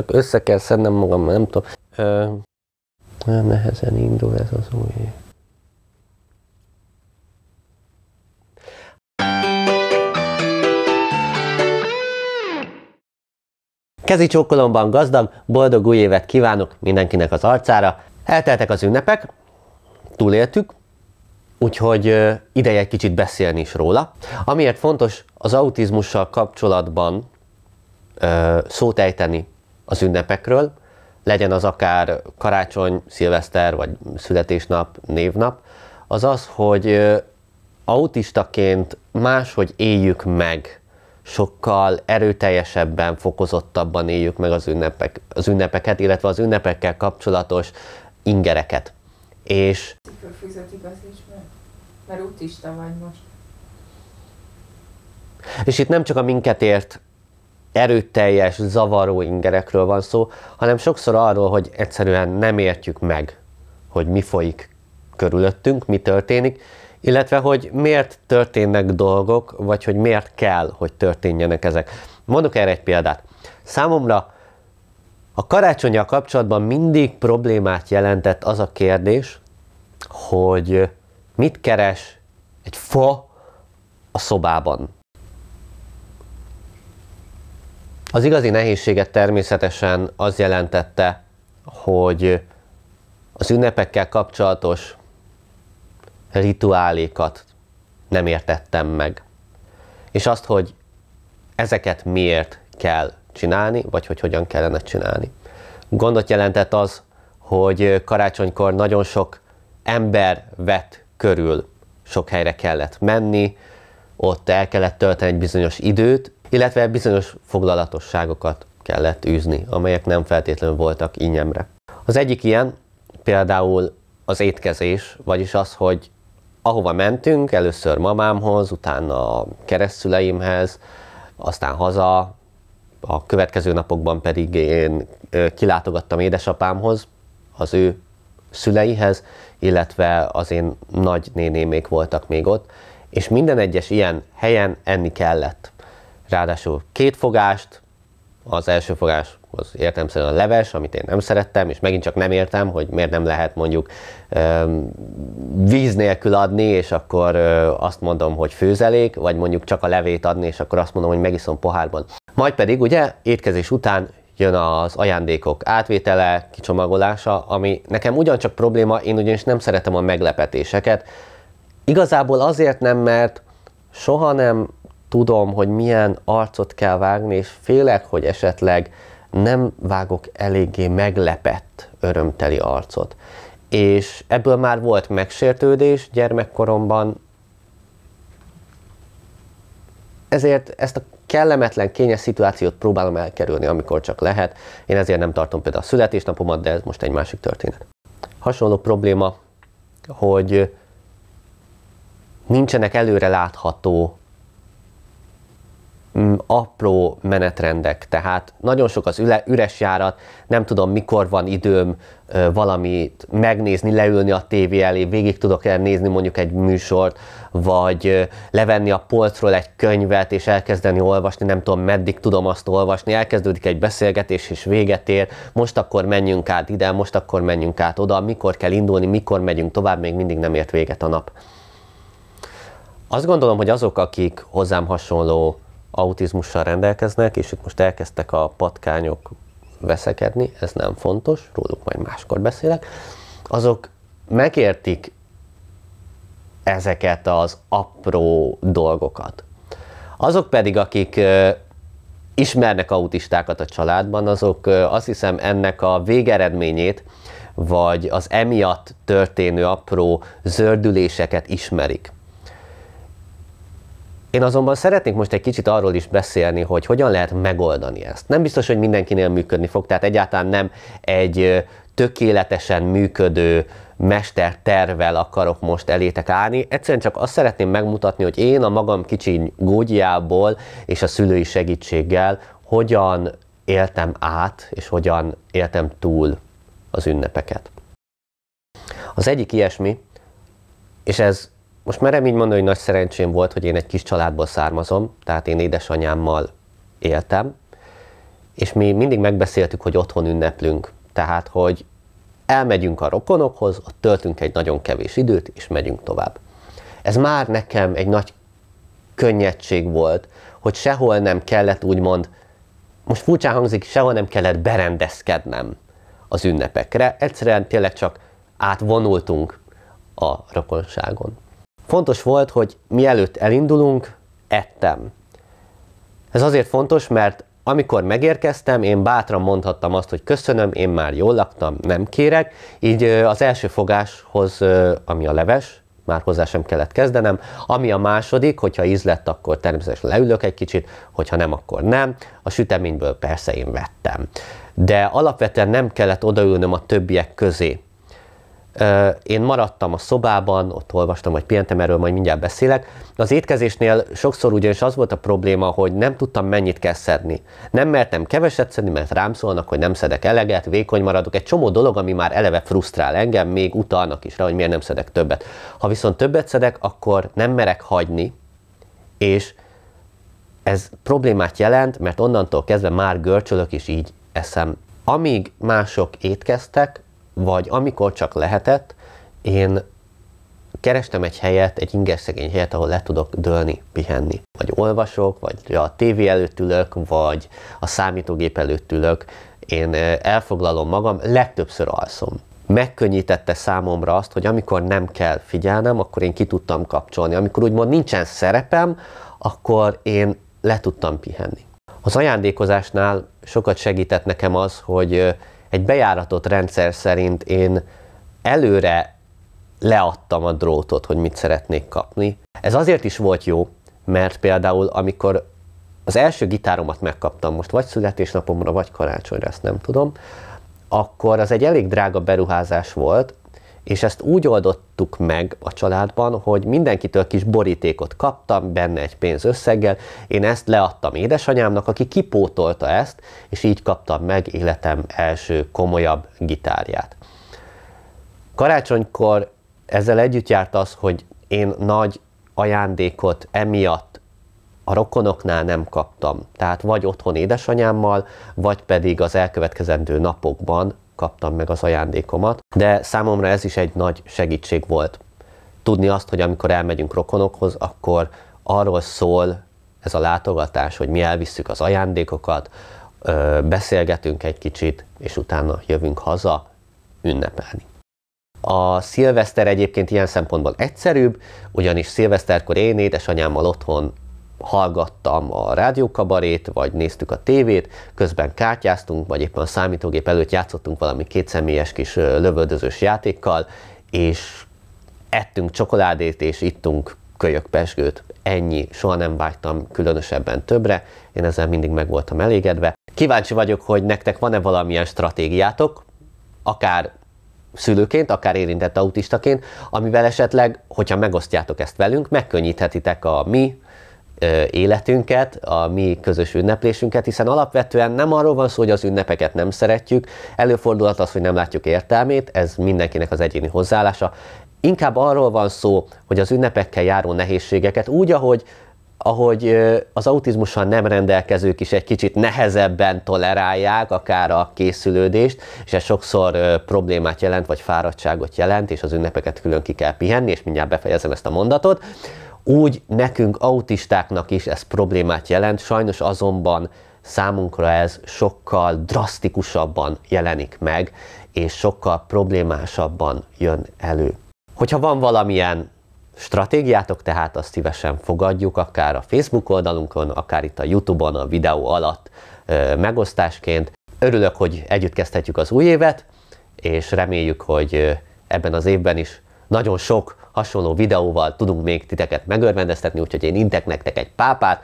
csak össze kell szednem magam, nem tudom. Ö, nagyon nehezen indul ez az új Kezi csókolomban gazdag, boldog új évet kívánok mindenkinek az arcára. Elteltek az ünnepek, túléltük, úgyhogy ideje egy kicsit beszélni is róla. Amiért fontos az autizmussal kapcsolatban ö, szót ejteni az ünnepekről, legyen az akár karácsony, szilveszter, vagy születésnap, névnap, az az, hogy autistaként máshogy éljük meg, sokkal erőteljesebben, fokozottabban éljük meg az, ünnepek, az ünnepeket, illetve az ünnepekkel kapcsolatos ingereket. És... Cipőfűzött igazításban? Mert autista vagy most. És itt nem csak a minket ért erőteljes, zavaró ingerekről van szó, hanem sokszor arról, hogy egyszerűen nem értjük meg, hogy mi folyik körülöttünk, mi történik, illetve hogy miért történnek dolgok, vagy hogy miért kell, hogy történjenek ezek. Mondok erre egy példát. Számomra a karácsonyjal kapcsolatban mindig problémát jelentett az a kérdés, hogy mit keres egy fa a szobában. Az igazi nehézséget természetesen az jelentette, hogy az ünnepekkel kapcsolatos rituálékat nem értettem meg. És azt, hogy ezeket miért kell csinálni, vagy hogy hogyan kellene csinálni. Gondot jelentett az, hogy karácsonykor nagyon sok ember vett körül, sok helyre kellett menni, ott el kellett tölteni egy bizonyos időt, illetve bizonyos foglalatosságokat kellett űzni, amelyek nem feltétlenül voltak ingyenre. Az egyik ilyen például az étkezés, vagyis az, hogy ahova mentünk, először mamámhoz, utána a keresztüleimhez, aztán haza, a következő napokban pedig én kilátogattam édesapámhoz, az ő szüleihez, illetve az én nagy nénémék voltak még ott, és minden egyes ilyen helyen enni kellett. Ráadásul két fogást, az első fogás az értelemszerűen a leves, amit én nem szerettem, és megint csak nem értem, hogy miért nem lehet mondjuk víz nélkül adni, és akkor azt mondom, hogy főzelék, vagy mondjuk csak a levét adni, és akkor azt mondom, hogy megiszom pohárban. Majd pedig ugye étkezés után jön az ajándékok átvétele, kicsomagolása, ami nekem ugyancsak probléma, én ugyanis nem szeretem a meglepetéseket. Igazából azért nem, mert soha nem tudom, hogy milyen arcot kell vágni, és félek, hogy esetleg nem vágok eléggé meglepett, örömteli arcot. És ebből már volt megsértődés gyermekkoromban, ezért ezt a kellemetlen, kényes szituációt próbálom elkerülni, amikor csak lehet. Én ezért nem tartom például a születésnapomat, de ez most egy másik történet. Hasonló probléma, hogy nincsenek előre látható Mm, apró menetrendek, tehát nagyon sok az üle, üres járat, nem tudom mikor van időm ö, valamit megnézni, leülni a tévé elé, végig tudok elnézni mondjuk egy műsort, vagy ö, levenni a polcról egy könyvet és elkezdeni olvasni, nem tudom meddig tudom azt olvasni, elkezdődik egy beszélgetés és véget ér, most akkor menjünk át ide, most akkor menjünk át oda, mikor kell indulni, mikor megyünk tovább, még mindig nem ért véget a nap. Azt gondolom, hogy azok, akik hozzám hasonló autizmussal rendelkeznek, és itt most elkezdtek a patkányok veszekedni, ez nem fontos, róluk majd máskor beszélek, azok megértik ezeket az apró dolgokat. Azok pedig, akik ismernek autistákat a családban, azok azt hiszem ennek a végeredményét, vagy az emiatt történő apró zördüléseket ismerik. Én azonban szeretnék most egy kicsit arról is beszélni, hogy hogyan lehet megoldani ezt. Nem biztos, hogy mindenkinél működni fog, tehát egyáltalán nem egy tökéletesen működő mester tervel akarok most elétek állni. Egyszerűen csak azt szeretném megmutatni, hogy én a magam kicsi gógyjából és a szülői segítséggel hogyan éltem át, és hogyan éltem túl az ünnepeket. Az egyik ilyesmi, és ez most merem így mondani, hogy nagy szerencsém volt, hogy én egy kis családból származom, tehát én édesanyámmal éltem, és mi mindig megbeszéltük, hogy otthon ünneplünk. Tehát, hogy elmegyünk a rokonokhoz, ott töltünk egy nagyon kevés időt, és megyünk tovább. Ez már nekem egy nagy könnyedség volt, hogy sehol nem kellett úgymond, most furcsán hangzik, sehol nem kellett berendezkednem az ünnepekre, egyszerűen tényleg csak átvonultunk a rokonságon. Fontos volt, hogy mielőtt elindulunk, ettem. Ez azért fontos, mert amikor megérkeztem, én bátran mondhattam azt, hogy köszönöm, én már jól laktam, nem kérek, így az első fogáshoz, ami a leves, már hozzá sem kellett kezdenem. Ami a második, hogyha íz lett, akkor természetesen leülök egy kicsit, hogyha nem, akkor nem. A süteményből persze én vettem. De alapvetően nem kellett odaülnöm a többiek közé. Én maradtam a szobában, ott olvastam, vagy pihentem, erről majd mindjárt beszélek. Az étkezésnél sokszor ugyanis az volt a probléma, hogy nem tudtam mennyit kell szedni. Nem mertem keveset szedni, mert rám szólnak, hogy nem szedek eleget, vékony maradok. Egy csomó dolog, ami már eleve frusztrál engem, még utalnak is rá, hogy miért nem szedek többet. Ha viszont többet szedek, akkor nem merek hagyni, és ez problémát jelent, mert onnantól kezdve már görcsölök, és így eszem. Amíg mások étkeztek, vagy amikor csak lehetett, én kerestem egy helyet, egy inges szegény helyet, ahol le tudok dőlni, pihenni. Vagy olvasok, vagy a tévé előtt ülök, vagy a számítógép előtt ülök. Én eh, elfoglalom magam, legtöbbször alszom. Megkönnyítette számomra azt, hogy amikor nem kell figyelnem, akkor én ki tudtam kapcsolni. Amikor úgymond nincsen szerepem, akkor én le tudtam pihenni. Az ajándékozásnál sokat segített nekem az, hogy eh, egy bejáratott rendszer szerint én előre leadtam a drótot, hogy mit szeretnék kapni. Ez azért is volt jó, mert például amikor az első gitáromat megkaptam, most vagy születésnapomra, vagy karácsonyra, ezt nem tudom, akkor az egy elég drága beruházás volt, és ezt úgy oldottuk meg a családban, hogy mindenkitől kis borítékot kaptam, benne egy pénzösszeggel, én ezt leadtam édesanyámnak, aki kipótolta ezt, és így kaptam meg életem első komolyabb gitárját. Karácsonykor ezzel együtt járt az, hogy én nagy ajándékot emiatt a rokonoknál nem kaptam. Tehát vagy otthon édesanyámmal, vagy pedig az elkövetkezendő napokban kaptam meg az ajándékomat, de számomra ez is egy nagy segítség volt. Tudni azt, hogy amikor elmegyünk rokonokhoz, akkor arról szól ez a látogatás, hogy mi elvisszük az ajándékokat, beszélgetünk egy kicsit, és utána jövünk haza ünnepelni. A szilveszter egyébként ilyen szempontból egyszerűbb, ugyanis szilveszterkor én édesanyámmal otthon hallgattam a rádiókabarét, vagy néztük a tévét, közben kártyáztunk, vagy éppen a számítógép előtt játszottunk valami kétszemélyes kis lövöldözős játékkal, és ettünk csokoládét, és ittunk kölyök pesgőt. Ennyi, soha nem vágytam különösebben többre, én ezzel mindig meg voltam elégedve. Kíváncsi vagyok, hogy nektek van-e valamilyen stratégiátok, akár szülőként, akár érintett autistaként, amivel esetleg, hogyha megosztjátok ezt velünk, megkönnyíthetitek a mi életünket, a mi közös ünneplésünket, hiszen alapvetően nem arról van szó, hogy az ünnepeket nem szeretjük, előfordulhat az, hogy nem látjuk értelmét, ez mindenkinek az egyéni hozzáállása. Inkább arról van szó, hogy az ünnepekkel járó nehézségeket úgy, ahogy ahogy az autizmussal nem rendelkezők is egy kicsit nehezebben tolerálják akár a készülődést, és ez sokszor problémát jelent, vagy fáradtságot jelent, és az ünnepeket külön ki kell pihenni, és mindjárt befejezem ezt a mondatot, úgy nekünk autistáknak is ez problémát jelent, sajnos azonban számunkra ez sokkal drasztikusabban jelenik meg, és sokkal problémásabban jön elő. Hogyha van valamilyen stratégiátok, tehát azt szívesen fogadjuk, akár a Facebook oldalunkon, akár itt a Youtube-on a videó alatt megosztásként. Örülök, hogy együtt kezdhetjük az új évet, és reméljük, hogy ebben az évben is nagyon sok hasonló videóval tudunk még titeket megörvendeztetni, úgyhogy én intek nektek egy pápát.